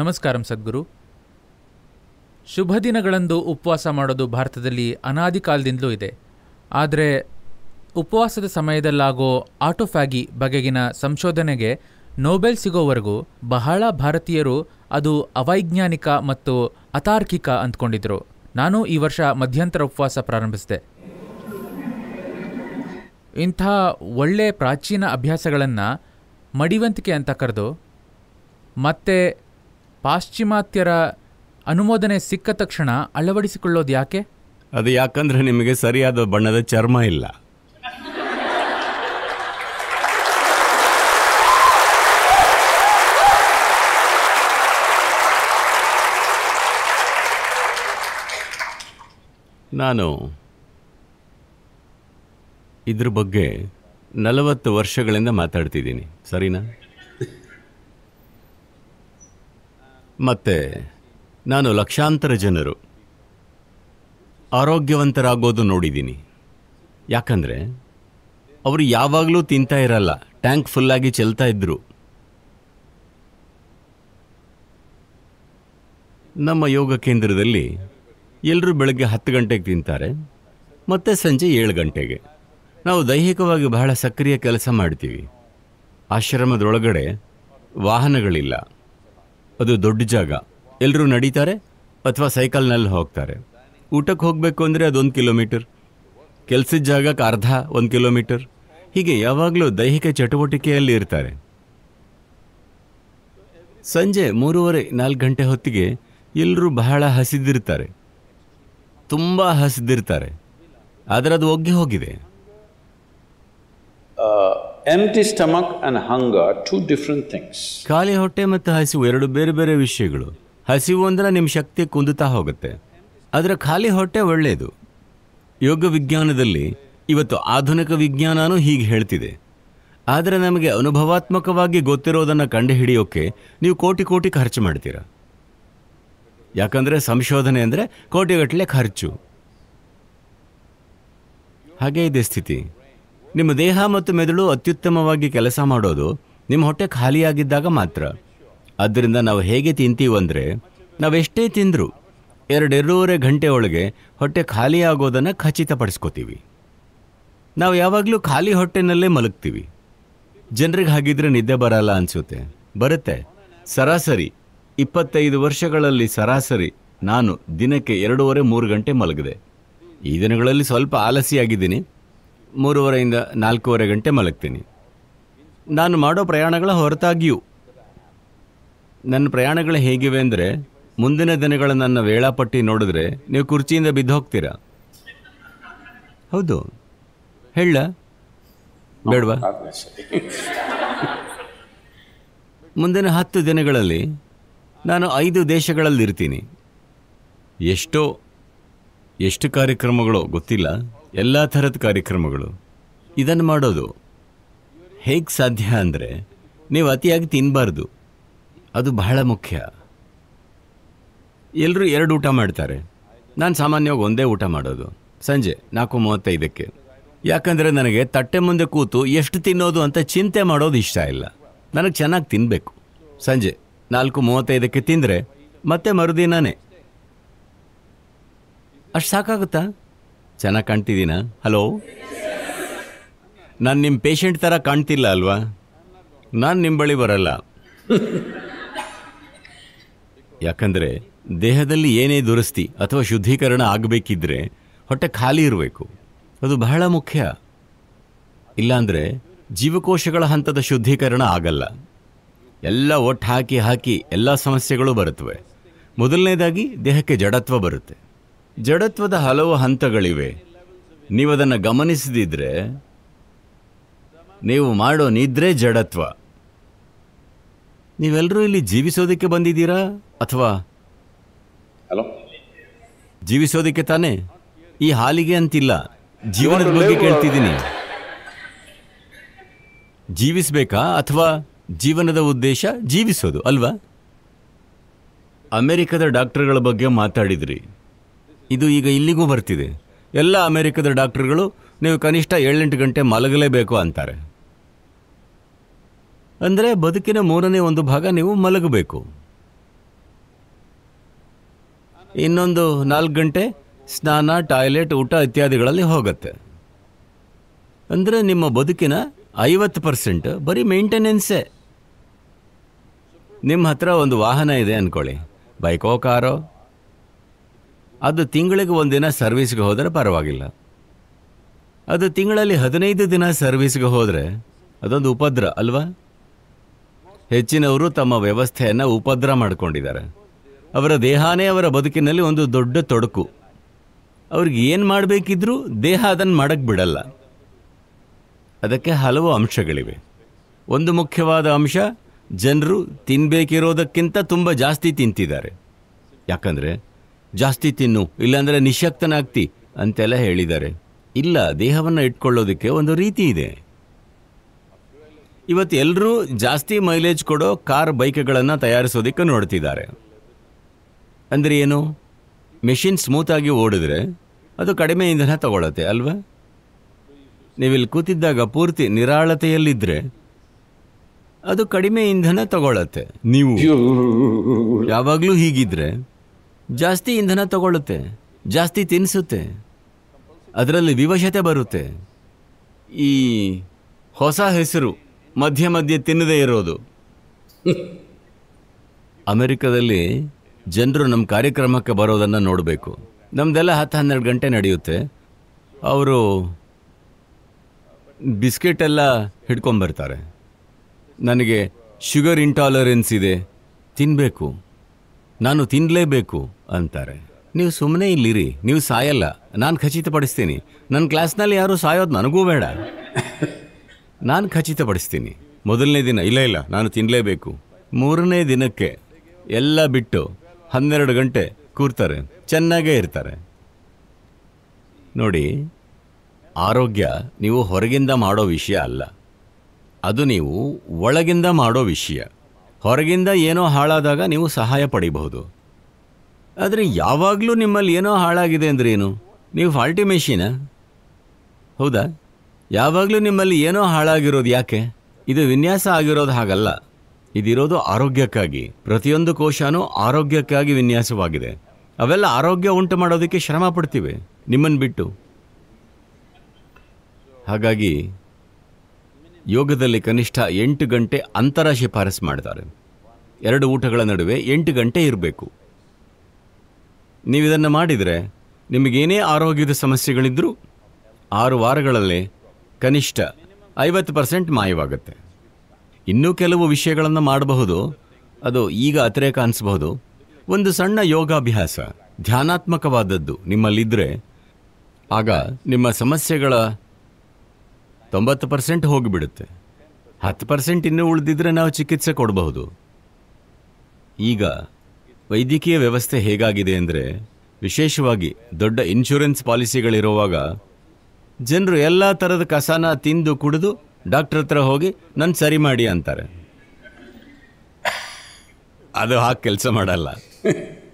ನಮಸ್ಕಾರಂ ಸದ್ಗುರು ಶುಭ ದಿನಗಳಂದು ಉಪವಾಸ ಮಾಡೋದು ಭಾರತದಲ್ಲಿ ಅನಾದಿ ಕಾಲದಿಂದಲೂ ಇದೆ ಆದರೆ ಉಪವಾಸದ ಸಮಯದಲ್ಲಾಗೋ ಆಟೋಫ್ಯಾಗಿ ಬಗೆಗಿನ ಸಂಶೋಧನೆಗೆ ನೋಬೆಲ್ ಸಿಗೋವರೆಗೂ ಬಹಳ ಭಾರತೀಯರು ಅದು ಅವೈಜ್ಞಾನಿಕ ಮತ್ತು ಅತಾರ್ಕಿಕ ಅಂದ್ಕೊಂಡಿದ್ರು ನಾನು ಈ ವರ್ಷ ಮಧ್ಯಂತರ ಉಪವಾಸ ಪ್ರಾರಂಭಿಸಿದೆ ಇಂಥ ಒಳ್ಳೆಯ ಪ್ರಾಚೀನ ಅಭ್ಯಾಸಗಳನ್ನು ಮಡಿವಂತಿಕೆ ಅಂತ ಕರೆದು ಮತ್ತೆ ಪಾಶ್ಚಿಮಾತ್ಯರ ಅನುಮೋದನೆ ಸಿಕ್ಕ ತಕ್ಷಣ ಅಳವಡಿಸಿಕೊಳ್ಳೋದು ಯಾಕೆ ಅದು ಯಾಕಂದ್ರೆ ನಿಮಗೆ ಸರಿಯಾದ ಬಣ್ಣದ ಚರ್ಮ ಇಲ್ಲ ನಾನು ಇದ್ರ ಬಗ್ಗೆ ನಲವತ್ತು ವರ್ಷಗಳಿಂದ ಮಾತಾಡ್ತಿದ್ದೀನಿ ಸರಿನಾ ಮತ್ತೆ ನಾನು ಲಕ್ಷಾಂತರ ಜನರು ಆರೋಗ್ಯವಂತರಾಗೋದು ನೋಡಿದ್ದೀನಿ ಯಾಕಂದರೆ ಅವರು ಯಾವಾಗಲೂ ತಿಂತಾ ಇರಲ್ಲ ಟ್ಯಾಂಕ್ ಫುಲ್ಲಾಗಿ ಚೆಲ್ತಾ ಇದ್ದರು ನಮ್ಮ ಯೋಗ ಕೇಂದ್ರದಲ್ಲಿ ಎಲ್ಲರೂ ಬೆಳಗ್ಗೆ ಹತ್ತು ಗಂಟೆಗೆ ತಿಂತಾರೆ ಮತ್ತು ಸಂಜೆ ಏಳು ಗಂಟೆಗೆ ನಾವು ದೈಹಿಕವಾಗಿ ಬಹಳ ಸಕ್ರಿಯ ಕೆಲಸ ಮಾಡ್ತೀವಿ ಆಶ್ರಮದೊಳಗಡೆ ವಾಹನಗಳಿಲ್ಲ ಅದು ದೊಡ್ಡ ಜಾಗ ಎಲ್ಲರೂ ನಡೀತಾರೆ ಅಥವಾ ಸೈಕಲ್ನಲ್ಲಿ ಹೋಗ್ತಾರೆ ಊಟಕ್ಕೆ ಹೋಗಬೇಕು ಅಂದರೆ ಅದೊಂದು ಕಿಲೋಮೀಟರ್ ಕೆಲಸದ ಜಾಗಕ್ಕೆ ಅರ್ಧ ಒಂದು ಕಿಲೋಮೀಟರ್ ಹೀಗೆ ಯಾವಾಗಲೂ ದೈಹಿಕ ಚಟುವಟಿಕೆಯಲ್ಲಿ ಇರ್ತಾರೆ ಸಂಜೆ ಮೂರುವರೆ ನಾಲ್ಕು ಗಂಟೆ ಹೊತ್ತಿಗೆ ಎಲ್ಲರೂ ಬಹಳ ಹಸಿದಿರ್ತಾರೆ ತುಂಬ ಹಸಿದಿರ್ತಾರೆ ಆದರೆ ಅದು ಒಗ್ಗಿ ಹೋಗಿದೆ empty stomach and hunger two different things ಖಾಲಿ ಹೊಟ್ಟೆ ಮತ್ತು ಹಸಿವು ಎರಡು ಬೇರೆ ಬೇರೆ ವಿಷಯಗಳು ಹಸಿವು ಅಂದ್ರೆ ನಿಮ್ಮ ಶಕ್ತಿ ಕುಂದುತ್ತಾ ಹೋಗುತ್ತೆ ಆದರೆ ಖಾಲಿ ಹೊಟ್ಟೆ ಒಳ್ಳೆಯದು ಯೋಗ ವಿಜ್ಞಾನದಲ್ಲಿ ಇವತ್ತು ಆಧುನಿಕ ವಿಜ್ಞಾನನೂ ಹೀಗೆ ಹೇಳ್ತಿದೆ ಆದರೆ ನಮಗೆ ಅನುಭವಾತ್ಮಕವಾಗಿ ಗೊತ್ತಿರೋದನ್ನು ಕಂಡುಹಿಡಿಯೋಕ್ಕೆ ನೀವು ಕೋಟಿ ಕೋಟಿ ಖರ್ಚು ಮಾಡ್ತೀರಾ ಯಾಕಂದರೆ ಸಂಶೋಧನೆ ಅಂದರೆ ಕೋಟಿಗಟ್ಟಲೆ ಖರ್ಚು ಹಾಗೇ ಇದೆ ಸ್ಥಿತಿ ನಿಮ್ಮ ದೇಹ ಮತ್ತು ಮೆದುಳು ಅತ್ಯುತ್ತಮವಾಗಿ ಕೆಲಸ ಮಾಡೋದು ನಿಮ್ಮ ಹೊಟ್ಟೆ ಖಾಲಿಯಾಗಿದ್ದಾಗ ಮಾತ್ರ ಆದ್ದರಿಂದ ನಾವು ಹೇಗೆ ತಿಂತೀವಂದರೆ ನಾವೆಷ್ಟೇ ತಿಂದರೂ ಎರಡೆರಡೂವರೆ ಗಂಟೆ ಒಳಗೆ ಹೊಟ್ಟೆ ಖಾಲಿಯಾಗೋದನ್ನು ಆಗೋದನ್ನು ಖಚಿತಪಡಿಸ್ಕೋತೀವಿ ನಾವು ಯಾವಾಗಲೂ ಖಾಲಿ ಹೊಟ್ಟೆನಲ್ಲೇ ಮಲಗ್ತೀವಿ ಜನರಿಗೆ ಹಾಗಿದ್ರೆ ನಿದ್ದೆ ಬರಲ್ಲ ಅನಿಸುತ್ತೆ ಬರುತ್ತೆ ಸರಾಸರಿ ಇಪ್ಪತ್ತೈದು ವರ್ಷಗಳಲ್ಲಿ ಸರಾಸರಿ ನಾನು ದಿನಕ್ಕೆ ಎರಡೂವರೆ ಮೂರು ಗಂಟೆ ಮಲಗಿದೆ ಈ ದಿನಗಳಲ್ಲಿ ಸ್ವಲ್ಪ ಆಲಸಿಯಾಗಿದ್ದೀನಿ ಮೂರುವರೆಯಿಂದ ನಾಲ್ಕೂವರೆ ಗಂಟೆ ಮಲಗ್ತೀನಿ ನಾನು ಮಾಡೋ ಪ್ರಯಾಣಗಳ ಹೊರತಾಗಿಯೂ ನನ್ನ ಪ್ರಯಾಣಗಳು ಹೇಗಿವೆ ಅಂದರೆ ಮುಂದಿನ ದಿನಗಳ ನನ್ನ ವೇಳಾಪಟ್ಟಿ ನೋಡಿದ್ರೆ ನೀವು ಕುರ್ಚಿಯಿಂದ ಬಿದ್ದು ಹೋಗ್ತೀರಾ ಹೌದು ಹೇಳ ಬೇಡವಾ ಮುಂದಿನ ಹತ್ತು ದಿನಗಳಲ್ಲಿ ನಾನು ಐದು ದೇಶಗಳಲ್ಲಿರ್ತೀನಿ ಎಷ್ಟೋ ಎಷ್ಟು ಕಾರ್ಯಕ್ರಮಗಳು ಗೊತ್ತಿಲ್ಲ ಎಲ್ಲ ಥರದ ಕಾರ್ಯಕ್ರಮಗಳು ಇದನ್ನು ಮಾಡೋದು ಹೇಗೆ ಸಾಧ್ಯ ಅಂದರೆ ನೀವು ಅತಿಯಾಗಿ ತಿನ್ನಬಾರ್ದು ಅದು ಬಹಳ ಮುಖ್ಯ ಎಲ್ಲರೂ ಎರಡು ಊಟ ಮಾಡ್ತಾರೆ ನಾನು ಸಾಮಾನ್ಯವಾಗಿ ಒಂದೇ ಊಟ ಮಾಡೋದು ಸಂಜೆ ನಾಲ್ಕು ಮೂವತ್ತೈದಕ್ಕೆ ಯಾಕಂದರೆ ನನಗೆ ತಟ್ಟೆ ಮುಂದೆ ಕೂತು ಎಷ್ಟು ತಿನ್ನೋದು ಅಂತ ಚಿಂತೆ ಮಾಡೋದು ಇಷ್ಟ ಇಲ್ಲ ನನಗೆ ಚೆನ್ನಾಗಿ ತಿನ್ನಬೇಕು ಸಂಜೆ ನಾಲ್ಕು ಮೂವತ್ತೈದಕ್ಕೆ ತಿಂದರೆ ಮತ್ತೆ ಮರುದಿನಾನೇ ಅಷ್ಟು ಸಾಕಾಗುತ್ತಾ ಚೆನ್ನಾಗಿ ಕಾಣ್ತಿದ್ದೀನ ಹಲೋ ನಾನು ನಿಮ್ಮ ಪೇಷಂಟ್ ಥರ ಕಾಣ್ತಿಲ್ಲ ಅಲ್ವಾ ನಾನು ನಿಮ್ಮ ಬಳಿ ಬರಲ್ಲ ಯಾಕಂದರೆ ದೇಹದಲ್ಲಿ ಏನೇ ದುರಸ್ತಿ ಅಥವಾ ಶುದ್ಧೀಕರಣ ಆಗಬೇಕಿದ್ರೆ ಹೊಟ್ಟೆ ಖಾಲಿ ಇರಬೇಕು ಅದು ಬಹಳ ಮುಖ್ಯ ಇಲ್ಲಾಂದರೆ ಜೀವಕೋಶಗಳ ಹಂತದ ಶುದ್ಧೀಕರಣ ಆಗಲ್ಲ ಎಲ್ಲ ಒಟ್ಟು ಹಾಕಿ ಹಾಕಿ ಎಲ್ಲ ಸಮಸ್ಯೆಗಳು ಬರುತ್ತವೆ ಮೊದಲನೇದಾಗಿ ದೇಹಕ್ಕೆ ಜಡತ್ವ ಬರುತ್ತೆ ಜಡತ್ವದ ಹಲವು ಹಂತಗಳಿವೆ ನೀವು ಅದನ್ನು ಗಮನಿಸದಿದ್ದರೆ ನೀವು ಮಾಡೋ ನಿದ್ರೆ ಜಡತ್ವ ನೀವೆಲ್ಲರೂ ಇಲ್ಲಿ ಜೀವಿಸೋದಕ್ಕೆ ಬಂದಿದ್ದೀರಾ ಅಥವಾ ಹಲೋ ಜೀವಿಸೋದಕ್ಕೆ ತಾನೇ ಈ ಹಾಲಿಗೆ ಅಂತಿಲ್ಲ ಜೀವನದ ಬಗ್ಗೆ ಕೇಳ್ತಿದ್ದೀನಿ ಜೀವಿಸಬೇಕಾ ಅಥವಾ ಜೀವನದ ಉದ್ದೇಶ ಜೀವಿಸೋದು ಅಲ್ವಾ ಅಮೆರಿಕದ ಡಾಕ್ಟರ್ಗಳ ಬಗ್ಗೆ ಮಾತಾಡಿದ್ರಿ ಇದು ಈಗ ಇಲ್ಲಿಗೂ ಬರ್ತಿದೆ ಎಲ್ಲ ಅಮೆರಿಕದ ಡಾಕ್ಟರ್ಗಳು ನೀವು ಕನಿಷ್ಠ ಏಳೆಂಟು ಗಂಟೆ ಮಲಗಲೇಬೇಕು ಅಂತಾರೆ ಅಂದರೆ ಬದುಕಿನ ಮೂರನೇ ಒಂದು ಭಾಗ ನೀವು ಮಲಗಬೇಕು ಇನ್ನೊಂದು ನಾಲ್ಕು ಗಂಟೆ ಸ್ನಾನ ಟಾಯ್ಲೆಟ್ ಊಟ ಇತ್ಯಾದಿಗಳಲ್ಲಿ ಹೋಗುತ್ತೆ ಅಂದರೆ ನಿಮ್ಮ ಬದುಕಿನ ಐವತ್ತು ಪರ್ಸೆಂಟ್ ಬರೀ ಮೇಂಟೆನೆನ್ಸೇ ನಿಮ್ಮ ಹತ್ರ ಒಂದು ವಾಹನ ಇದೆ ಅಂದ್ಕೊಳ್ಳಿ ಬೈಕೋ ಕಾರೋ ಅದು ತಿಂಗಳಿಗೆ ಒಂದಿನ ಸರ್ವಿಸ್ಗೆ ಹೋದರೆ ಪರವಾಗಿಲ್ಲ ಅದು ತಿಂಗಳಲ್ಲಿ ಹದಿನೈದು ದಿನ ಸರ್ವಿಸ್ಗೆ ಹೋದರೆ ಅದೊಂದು ಉಪದ್ರ ಅಲ್ವಾ ಹೆಚ್ಚಿನವರು ತಮ್ಮ ವ್ಯವಸ್ಥೆಯನ್ನು ಉಪದ್ರ ಮಾಡಿಕೊಂಡಿದ್ದಾರೆ ಅವರ ದೇಹನೇ ಅವರ ಬದುಕಿನಲ್ಲಿ ಒಂದು ದೊಡ್ಡ ತೊಡಕು ಅವ್ರಿಗೆ ಏನು ಮಾಡಬೇಕಿದ್ರೂ ದೇಹ ಅದನ್ನು ಮಾಡಕ್ಕೆ ಬಿಡಲ್ಲ ಅದಕ್ಕೆ ಹಲವು ಅಂಶಗಳಿವೆ ಒಂದು ಮುಖ್ಯವಾದ ಅಂಶ ಜನರು ತಿನ್ನಬೇಕಿರೋದಕ್ಕಿಂತ ತುಂಬ ಜಾಸ್ತಿ ತಿಂತಿದ್ದಾರೆ ಯಾಕಂದರೆ ಜಾಸ್ತಿ ತಿನ್ನು ಇಲ್ಲಾಂದ್ರೆ ನಿಶಕ್ತನಾಗ್ತಿ ಅಂತೆಲ್ಲ ಹೇಳಿದ್ದಾರೆ ಇಲ್ಲ ದೇಹವನ್ನು ಇಟ್ಕೊಳ್ಳೋದಕ್ಕೆ ಒಂದು ರೀತಿ ಇದೆ ಇವತ್ತು ಎಲ್ಲರೂ ಜಾಸ್ತಿ ಮೈಲೇಜ್ ಕೊಡೋ ಕಾರ್ ಬೈಕ್ಗಳನ್ನು ತಯಾರಿಸೋದಕ್ಕೆ ನೋಡ್ತಿದ್ದಾರೆ ಅಂದರೆ ಏನು ಮೆಷಿನ್ ಸ್ಮೂತಾಗಿ ಓಡಿದ್ರೆ ಅದು ಕಡಿಮೆ ಇಂಧನ ತಗೊಳತ್ತೆ ಅಲ್ವಾ ನೀವಿಲ್ಲಿ ಕೂತಿದ್ದಾಗ ಪೂರ್ತಿ ನಿರಾಳತೆಯಲ್ಲಿದ್ದರೆ ಅದು ಕಡಿಮೆ ಇಂಧನ ತಗೊಳತ್ತೆ ನೀವು ಯಾವಾಗಲೂ ಹೀಗಿದ್ರೆ ಜಾಸ್ತಿ ಇಂಧನ ತಗೊಳ್ಳುತ್ತೆ ಜಾಸ್ತಿ ತಿನ್ನಿಸುತ್ತೆ ಅದರಲ್ಲಿ ವಿವಶತೆ ಬರುತ್ತೆ ಈ ಹೊಸ ಹೆಸರು ಮಧ್ಯೆ ಮಧ್ಯೆ ತಿನ್ನದೇ ಇರೋದು ಅಮೆರಿಕದಲ್ಲಿ ಜನರು ನಮ್ಮ ಕಾರ್ಯಕ್ರಮಕ್ಕೆ ಬರೋದನ್ನು ನೋಡಬೇಕು ನಮ್ದೆಲ್ಲ ಹತ್ತು ಹನ್ನೆರಡು ಗಂಟೆ ನಡೆಯುತ್ತೆ ಅವರು ಬಿಸ್ಕೆಟ್ ಎಲ್ಲ ಹಿಡ್ಕೊಂಬರ್ತಾರೆ ನನಗೆ ಶುಗರ್ ಇಂಟಾಲರೆನ್ಸ್ ಇದೆ ತಿನ್ನಬೇಕು ನಾನು ತಿನ್ನಲೇಬೇಕು ಅಂತಾರೆ ನೀವು ಸುಮ್ಮನೆ ಇಲ್ಲಿರಿ ನೀವು ಸಾಯಲ್ಲ ನಾನು ಖಚಿತಪಡಿಸ್ತೀನಿ ನನ್ನ ಕ್ಲಾಸ್ನಲ್ಲಿ ಯಾರೂ ಸಾಯೋದು ನನಗೂ ಬೇಡ ನಾನು ಖಚಿತಪಡಿಸ್ತೀನಿ ಮೊದಲನೇ ದಿನ ಇಲ್ಲ ಇಲ್ಲ ನಾನು ತಿನ್ನಲೇಬೇಕು ಮೂರನೇ ದಿನಕ್ಕೆ ಎಲ್ಲ ಬಿಟ್ಟು ಹನ್ನೆರಡು ಗಂಟೆ ಕೂರ್ತಾರೆ ಚೆನ್ನಾಗೇ ಇರ್ತಾರೆ ನೋಡಿ ಆರೋಗ್ಯ ನೀವು ಹೊರಗಿಂದ ಮಾಡೋ ವಿಷಯ ಅಲ್ಲ ಅದು ನೀವು ಒಳಗಿಂದ ಮಾಡೋ ವಿಷಯ ಹೊರಗಿಂದ ಏನೋ ಹಾಳಾದಾಗ ನೀವು ಸಹಾಯ ಪಡಿಬಹುದು ಆದರೆ ಯಾವಾಗಲೂ ನಿಮ್ಮಲ್ಲಿ ಏನೋ ಹಾಳಾಗಿದೆ ಅಂದ್ರೆ ಏನು ನೀವು ಫಾಲ್ಟಿ ಮೆಷಿನಾ ಹೌದಾ ಯಾವಾಗಲೂ ನಿಮ್ಮಲ್ಲಿ ಏನೋ ಹಾಳಾಗಿರೋದು ಯಾಕೆ ಇದು ವಿನ್ಯಾಸ ಆಗಿರೋದು ಹಾಗಲ್ಲ ಇದಿರೋದು ಆರೋಗ್ಯಕ್ಕಾಗಿ ಪ್ರತಿಯೊಂದು ಕೋಶನೂ ಆರೋಗ್ಯಕ್ಕಾಗಿ ವಿನ್ಯಾಸವಾಗಿದೆ ಅವೆಲ್ಲ ಆರೋಗ್ಯ ಉಂಟು ಮಾಡೋದಕ್ಕೆ ಶ್ರಮ ಪಡ್ತೀವಿ ನಿಮ್ಮನ್ನು ಬಿಟ್ಟು ಹಾಗಾಗಿ ಯೋಗದಲ್ಲಿ ಕನಿಷ್ಠ ಎಂಟು ಗಂಟೆ ಅಂತರ ಶಿಫಾರಸು ಮಾಡಿದ್ದಾರೆ ಎರಡು ಊಟಗಳ ನಡುವೆ ಎಂಟು ಗಂಟೆ ಇರಬೇಕು ನೀವು ಇದನ್ನು ಮಾಡಿದರೆ ನಿಮಗೇನೇ ಆರೋಗ್ಯದ ಸಮಸ್ಯೆಗಳಿದ್ದರೂ ಆರು ವಾರಗಳಲ್ಲಿ ಕನಿಷ್ಠ ಐವತ್ತು ಪರ್ಸೆಂಟ್ ಮಾಯವಾಗುತ್ತೆ ಇನ್ನೂ ಕೆಲವು ವಿಷಯಗಳನ್ನು ಮಾಡಬಹುದು ಅದು ಈಗ ಅತಿರೇಕ ಅನಿಸಬಹುದು ಒಂದು ಸಣ್ಣ ಯೋಗಾಭ್ಯಾಸ ಧ್ಯಾನಾತ್ಮಕವಾದದ್ದು ನಿಮ್ಮಲ್ಲಿದ್ದರೆ ಆಗ ನಿಮ್ಮ ಸಮಸ್ಯೆಗಳ ತೊಂಬತ್ತು ಪರ್ಸೆಂಟ್ ಹೋಗಿಬಿಡುತ್ತೆ ಹತ್ತು ಪರ್ಸೆಂಟ್ ಇನ್ನೂ ಉಳಿದಿದ್ರೆ ನಾವು ಚಿಕಿತ್ಸೆ ಕೊಡಬಹುದು ಈಗ ವೈದ್ಯಕೀಯ ವ್ಯವಸ್ಥೆ ಹೇಗಾಗಿದೆ ಅಂದರೆ ವಿಶೇಷವಾಗಿ ದೊಡ್ಡ ಇನ್ಶೂರೆನ್ಸ್ ಪಾಲಿಸಿಗಳಿರುವಾಗ ಜನರು ಎಲ್ಲ ಥರದ ಕಸಾನ ತಿಂದು ಕುಡಿದು ಡಾಕ್ಟರ್ ಹತ್ರ ಹೋಗಿ ನನ್ನ ಸರಿ ಮಾಡಿ ಅಂತಾರೆ ಅದು ಹಾಕಿ ಕೆಲಸ ಮಾಡಲ್ಲ